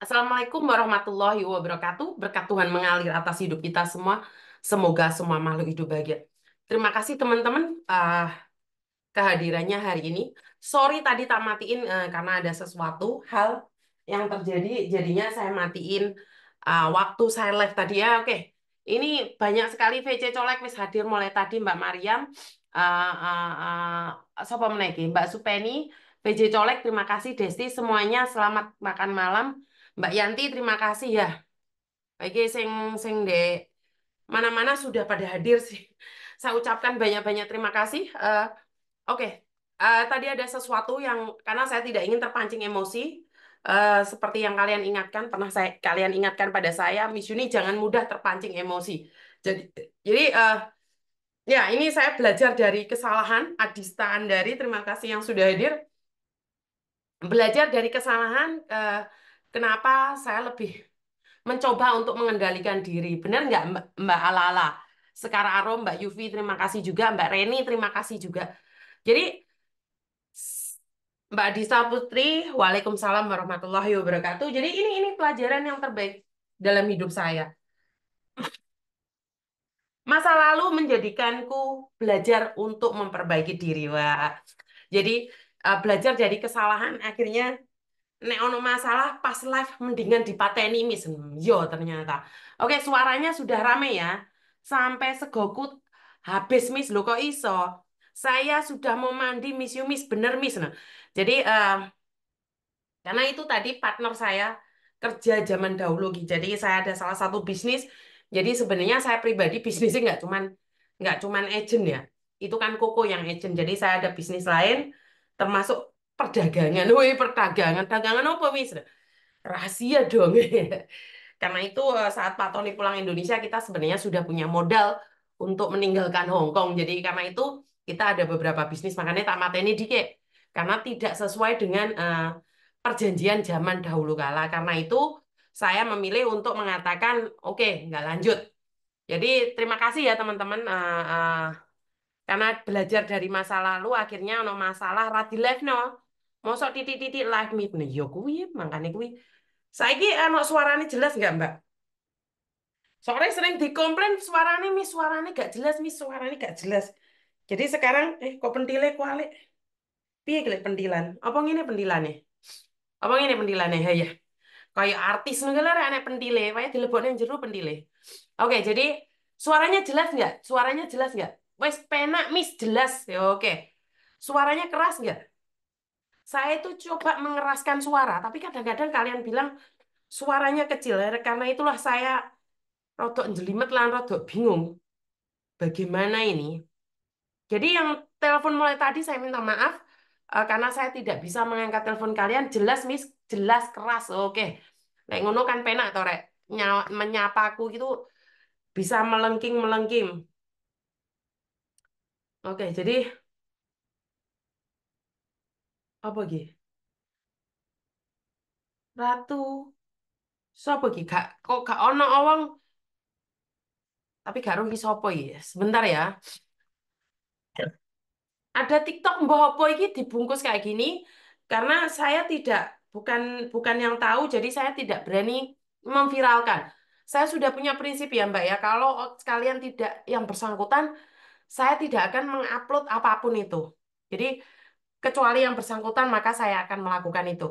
Assalamualaikum warahmatullahi wabarakatuh. Berkat Tuhan mengalir atas hidup kita semua. Semoga semua makhluk hidup bahagia. Terima kasih teman-teman uh, kehadirannya hari ini. Sorry tadi tak matiin uh, karena ada sesuatu hal yang terjadi. Jadinya saya matiin uh, waktu saya live tadi ya. Oke, okay. ini banyak sekali VC Colek wis hadir mulai tadi Mbak Mariam. Uh, uh, uh, Sopo Mbak Supeni, VC Colek, terima kasih Desti semuanya selamat makan malam Mbak Yanti terima kasih ya. Oke, sing sing de mana-mana sudah pada hadir sih. Saya ucapkan banyak-banyak terima kasih. Uh, Oke, okay. uh, eh, tadi ada sesuatu yang karena saya tidak ingin terpancing emosi. Uh, seperti yang kalian ingatkan pernah saya kalian ingatkan pada saya, Miss Yuni jangan mudah terpancing emosi. Jadi jadi uh, ya ini saya belajar dari kesalahan Adista Andari. Terima kasih yang sudah hadir. Belajar dari kesalahan. Uh, kenapa saya lebih mencoba untuk mengendalikan diri. Benar nggak Mbak, Alala? Sekarang Aro, Mbak Yufi, terima kasih juga. Mbak Reni, terima kasih juga. Jadi, Mbak Disa Putri, Waalaikumsalam warahmatullahi wabarakatuh. Jadi ini ini pelajaran yang terbaik dalam hidup saya. Masa lalu menjadikanku belajar untuk memperbaiki diri. Wah. Jadi, eh, belajar jadi kesalahan akhirnya nek ono masalah pas live mendingan dipateni mis hmm, yo iya ternyata oke suaranya sudah rame ya sampai segokut habis mis lo kok iso saya sudah mau mandi miss you mis bener mis nah jadi uh, karena itu tadi partner saya kerja zaman dahulu jadi saya ada salah satu bisnis jadi sebenarnya saya pribadi bisnisnya nggak cuman nggak cuman agent ya itu kan koko yang agent jadi saya ada bisnis lain termasuk perdagangan, woi perdagangan, dagangan apa mis? Rahasia dong. Karena itu eh, saat Pak Tony pulang Indonesia kita sebenarnya sudah punya modal untuk meninggalkan Hong Kong. Jadi karena itu kita ada beberapa bisnis makanya tamat ini dikit karena tidak sesuai dengan uh, perjanjian zaman dahulu kala. Karena itu saya memilih untuk mengatakan oke okay, nggak lanjut. Jadi terima kasih ya teman-teman. Eh, karena belajar dari masa lalu akhirnya no masalah no. Mosok titik-titik live meet nih, yo ya kuwi Saya kuwi. Saiki anak suarane jelas nggak Mbak? Sore sering dikomplain suarane mi suarane gak jelas mi suarane gak jelas. Jadi sekarang eh kok pentile kuali? Piye kali pentilan? Apa ngene pentilane? Apa ini pentilane? Ha ya. Kayak artis ngono lho anak pentile, wae dilebokne jero pentile. Oke, jadi suaranya jelas nggak? Suaranya jelas nggak? Wes penak mis jelas. Ya oke. Suaranya keras nggak? Saya itu coba mengeraskan suara, tapi kadang-kadang kalian bilang suaranya kecil. Ya, karena itulah saya rodok jelimet lan rodok bingung. Bagaimana ini? Jadi yang telepon mulai tadi saya minta maaf eh, karena saya tidak bisa mengangkat telepon kalian. Jelas Miss, jelas keras. Oke. Nek ngono kan penak torek rek. Menyapaku gitu bisa melengking-melengking. Oke, jadi apa ki ratu sopo ki kak kok kak ono awang tapi gak rugi sopo ya sebentar ya ada TikTok mbah apa iki dibungkus kayak gini karena saya tidak bukan bukan yang tahu jadi saya tidak berani memviralkan saya sudah punya prinsip ya Mbak ya kalau kalian tidak yang bersangkutan saya tidak akan mengupload apapun itu jadi kecuali yang bersangkutan maka saya akan melakukan itu.